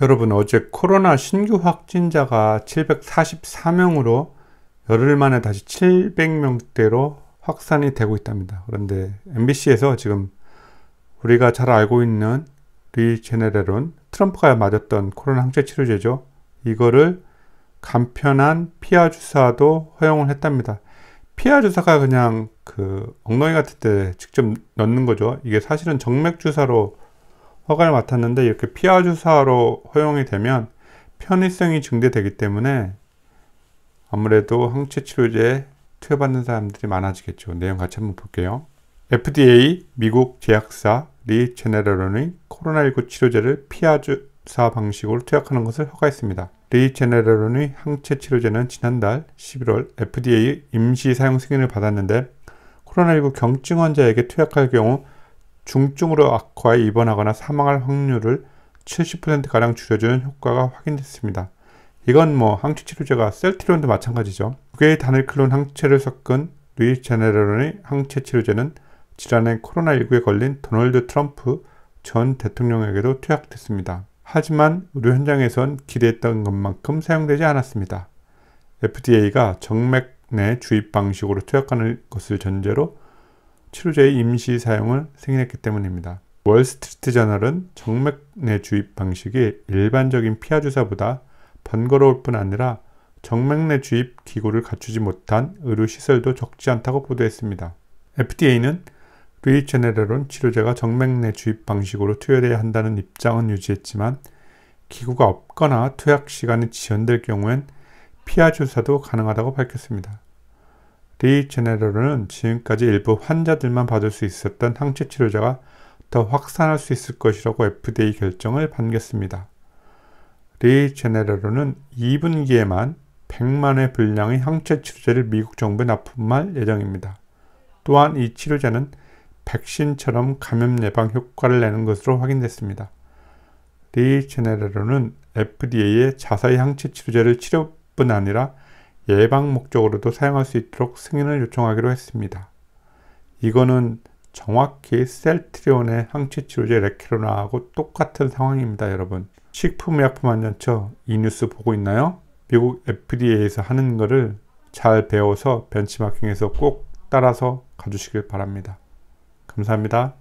여러분 어제 코로나 신규 확진자가 744명으로 열흘 만에 다시 700명대로 확산이 되고 있답니다. 그런데 MBC에서 지금 우리가 잘 알고 있는 리제네레론 트럼프가 맞았던 코로나 항체 치료제죠. 이거를 간편한 피하 주사도 허용을 했답니다. 피하 주사가 그냥 그 엉덩이 같은 데 직접 넣는 거죠. 이게 사실은 정맥 주사로 허가를 맡았는데 이렇게 피하 주사로 허용이 되면 편의성이 증대되기 때문에 아무래도 항체 치료제 투여받는 사람들이 많아지겠죠. 내용 같이 한번 볼게요. FDA 미국 제약사 리제네럴론의 코로나19 치료제를 피하 주사 방식으로 투약하는 것을 허가했습니다. 리 제네럴론의 항체 치료제는 지난달 11월 FDA 임시 사용 승인을 받았는데 코로나19 경증 환자에게 투약할 경우 중증으로 악화해 입원하거나 사망할 확률을 70%가량 줄여주는 효과가 확인됐습니다. 이건 뭐 항체 치료제가 셀트리도 마찬가지죠. 두 개의 단일클론 항체를 섞은 루이 제네럴의 항체 치료제는 지난해 코로나19에 걸린 도널드 트럼프 전 대통령에게도 투약됐습니다. 하지만 의료 현장에선 기대했던 것만큼 사용되지 않았습니다. FDA가 정맥 내 주입 방식으로 투약하는 것을 전제로 치료제의 임시 사용을 승인했기 때문입니다. 월스트리트 저널은 정맥내 주입 방식이 일반적인 피하 주사보다 번거로울 뿐 아니라 정맥내 주입 기구를 갖추지 못한 의료 시설도 적지 않다고 보도했습니다. FDA는 루이체네레론 치료제가 정맥내 주입 방식으로 투여돼야 한다는 입장은 유지했지만 기구가 없거나 투약 시간이 지연될 경우엔 피하 주사도 가능하다고 밝혔습니다. 리 제네럴은 지금까지 일부 환자들만 받을 수 있었던 항체 치료제가 더 확산할 수 있을 것이라고 FDA 결정을 반겼습니다. 리 제네럴은 2분기에만 100만의 분량의 항체 치료제를 미국 정부에 납품할 예정입니다. 또한 이 치료제는 백신처럼 감염 예방 효과를 내는 것으로 확인됐습니다. 리제네레로는 FDA의 자사의 항체 치료제를 치료뿐 아니라 예방 목적으로도 사용할 수 있도록 승인을 요청하기로 했습니다. 이거는 정확히 셀트리온의 항체치료제 레케로나하고 똑같은 상황입니다, 여러분. 식품의약품안전처 이 뉴스 보고 있나요? 미국 FDA에서 하는 거를 잘 배워서 벤치마킹해서 꼭 따라서 가주시길 바랍니다. 감사합니다.